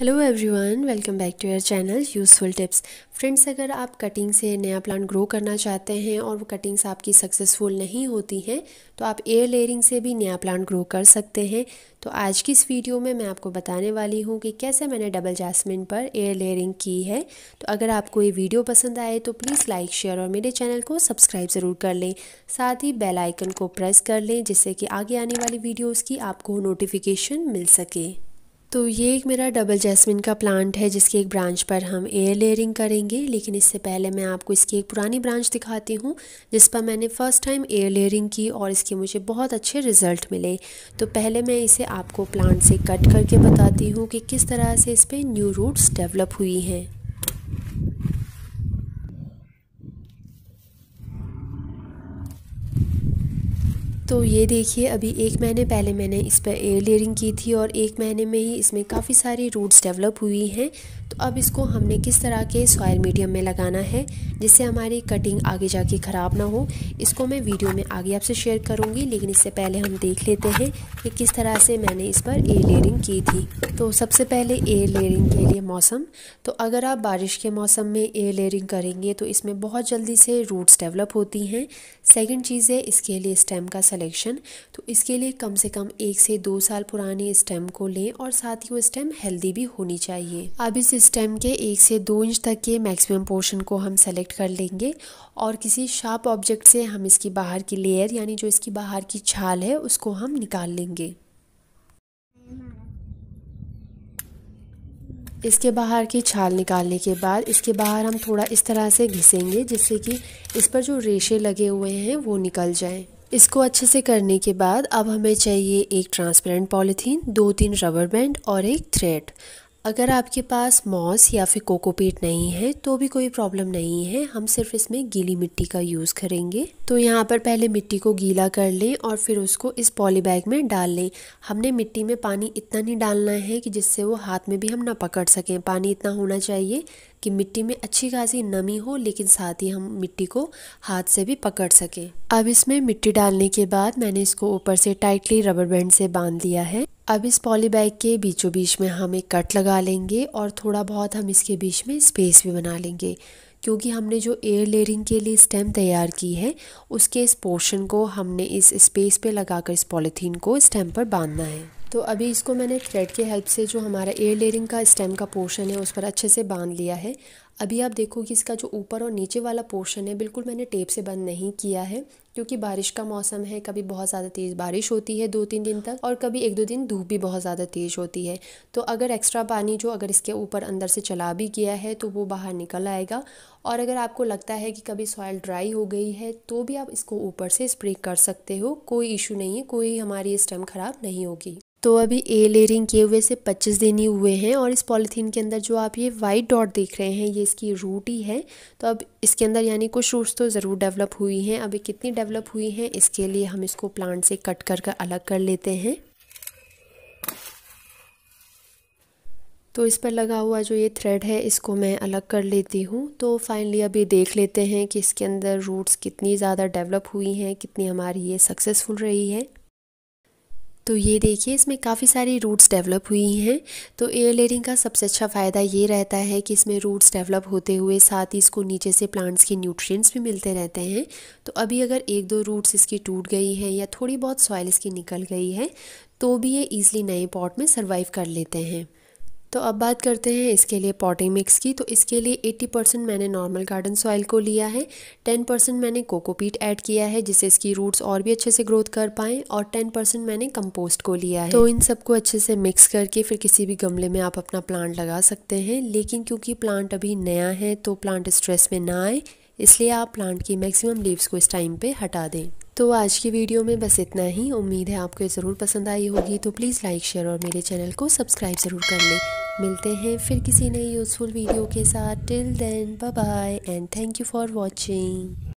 hello everyone welcome back to your channel useful tips friends अगर आप cutting से नया प्लांट ग्रो करना चाहते हैं और वो कटिंग्स आपकी सक्सेसफुल नहीं होती हैं तो आप एयर लेयरिंग से भी नया प्लांट ग्रो कर सकते हैं तो आज की इस वीडियो में मैं आपको बताने वाली हूँ कि कैसे मैंने डबल जैसमिन पर एयर लेयरिंग की है तो अगर आपको ये वीडियो पसंद आए तो प्लीज़ लाइक शेयर और मेरे चैनल को सब्सक्राइब ज़रूर कर लें साथ ही बेलाइकन को प्रेस कर लें जिससे कि आगे आने वाली वीडियोज़ की आपको नोटिफिकेशन मिल सके तो ये एक मेरा डबल जैस्मिन का प्लांट है जिसकी एक ब्रांच पर हम एयर लेयरिंग करेंगे लेकिन इससे पहले मैं आपको इसकी एक पुरानी ब्रांच दिखाती हूँ जिस पर मैंने फ़र्स्ट टाइम एयर लेयरिंग की और इसके मुझे बहुत अच्छे रिज़ल्ट मिले तो पहले मैं इसे आपको प्लांट से कट करके बताती हूँ कि किस तरह से इस पर न्यू रूट्स डेवलप हुई हैं तो ये देखिए अभी एक महीने पहले मैंने इस पर एयर लेयरिंग की थी और एक महीने में ही इसमें काफ़ी सारी रूट्स डेवलप हुई हैं तो अब इसको हमने किस तरह के सॉयल मीडियम में लगाना है जिससे हमारी कटिंग आगे जाके ख़राब ना हो इसको मैं वीडियो में आगे आपसे शेयर करूँगी लेकिन इससे पहले हम देख लेते हैं कि किस तरह से मैंने इस पर एयर लेयरिंग की थी तो सबसे पहले एयर लेयरिंग के लिए मौसम तो अगर आप बारिश के मौसम में एयर लेयरिंग करेंगे तो इसमें बहुत जल्दी से रूट्स डेवलप होती हैं सेकेंड चीज़ है इसके लिए स्टेम का कलेक्शन तो इसके लिए कम से कम एक से दो साल पुराने स्टेम को लें और साथ ही वो स्टेम हेल्दी भी होनी चाहिए अब इस स्टेम के एक से दो इंच तक के मैक्सिमम पोर्शन को हम सेलेक्ट कर लेंगे और किसी शार्प ऑब्जेक्ट से हम इसकी बाहर की लेयर यानी जो इसकी बाहर की छाल है उसको हम निकाल लेंगे इसके बाहर की छाल निकालने के बाद इसके बाहर हम थोड़ा इस तरह से घिसेंगे जिससे कि इस पर जो रेशे लगे हुए हैं वो निकल जाएं इसको अच्छे से करने के बाद अब हमें चाहिए एक ट्रांसपेरेंट पॉलीथीन दो तीन रबर बैंड और एक थ्रेड अगर आपके पास मॉस या फिर कोकोपीट नहीं है तो भी कोई प्रॉब्लम नहीं है हम सिर्फ इसमें गीली मिट्टी का यूज़ करेंगे तो यहाँ पर पहले मिट्टी को गीला कर लें और फिर उसको इस पॉली बैग में डाल लें हमने मिट्टी में पानी इतना नहीं डालना है कि जिससे वो हाथ में भी हम ना पकड़ सकें पानी इतना होना चाहिए कि मिट्टी में अच्छी खासी नमी हो लेकिन साथ ही हम मिट्टी को हाथ से भी पकड़ सकें अब इसमें मिट्टी डालने के बाद मैंने इसको ऊपर से टाइटली रबर बैंड से बांध लिया है अब इस पॉलीबैग के बीचों बीच में हम एक कट लगा लेंगे और थोड़ा बहुत हम इसके बीच में स्पेस भी बना लेंगे क्योंकि हमने जो एयर लेयरिंग के लिए स्टेम तैयार की है उसके इस पोर्शन को हमने इस स्पेस पे लगाकर इस पॉलीथीन को स्टेम पर बांधना है तो अभी इसको मैंने थ्रेड की हेल्प से जो हमारा एयर लेयरिंग का स्टेम का पोर्शन है उस पर अच्छे से बांध लिया है अभी आप देखो कि इसका जो ऊपर और नीचे वाला पोर्शन है बिल्कुल मैंने टेप से बंद नहीं किया है क्योंकि बारिश का मौसम है कभी बहुत ज़्यादा तेज़ बारिश होती है दो तीन दिन तक और कभी एक दो दिन धूप भी बहुत ज़्यादा तेज़ होती है तो अगर एक्स्ट्रा पानी जो अगर इसके ऊपर अंदर से चला भी गया है तो वो बाहर निकल आएगा और अगर आपको लगता है कि कभी सॉयल ड्राई हो गई है तो भी आप इसको ऊपर से स्प्रे कर सकते हो कोई इशू नहीं है कोई हमारी स्टेम ख़राब नहीं होगी तो अभी ए लेयरिंग किए हुए से 25 दिन ही हुए हैं और इस पॉलीथीन के अंदर जो आप ये वाइट डॉट देख रहे हैं ये इसकी रूट ही है तो अब इसके अंदर यानी कुछ रूट्स तो ज़रूर डेवलप हुई हैं अब कितनी डेवलप हुई हैं इसके लिए हम इसको प्लांट से कट कर कर अलग कर लेते हैं तो इस पर लगा हुआ जो ये थ्रेड है इसको मैं अलग कर लेती हूँ तो फाइनली अब देख लेते हैं कि इसके अंदर रूट्स कितनी ज़्यादा डेवलप हुई हैं कितनी हमारी ये सक्सेसफुल रही है तो ये देखिए इसमें काफ़ी सारी रूट्स डेवलप हुई हैं तो एयर लेयरिंग का सबसे अच्छा फ़ायदा ये रहता है कि इसमें रूट्स डेवलप होते हुए साथ ही इसको नीचे से प्लांट्स के न्यूट्रिएंट्स भी मिलते रहते हैं तो अभी अगर एक दो रूट्स इसकी टूट गई हैं या थोड़ी बहुत सॉइल इसकी निकल गई है तो भी ये ईज़िली नए पॉट में सर्वाइव कर लेते हैं तो अब बात करते हैं इसके लिए पॉटिंग मिक्स की तो इसके लिए 80 परसेंट मैंने नॉर्मल गार्डन सॉइल को लिया है 10 परसेंट मैंने कोकोपीट ऐड किया है जिससे इसकी रूट्स और भी अच्छे से ग्रोथ कर पाएँ और 10 परसेंट मैंने कंपोस्ट को लिया है तो इन सबको अच्छे से मिक्स करके फिर किसी भी गमले में आप अपना प्लांट लगा सकते हैं लेकिन क्योंकि प्लांट अभी नया है तो प्लांट स्ट्रेस में ना आए इसलिए आप प्लांट की मैक्सिमम लीव्स को इस टाइम पर हटा दें तो आज की वीडियो में बस इतना ही उम्मीद है आपको ज़रूर पसंद आई होगी तो प्लीज़ लाइक शेयर और मेरे चैनल को सब्सक्राइब ज़रूर कर लें मिलते हैं फिर किसी नई यूज़फुल वीडियो के साथ till then bye bye and thank you for watching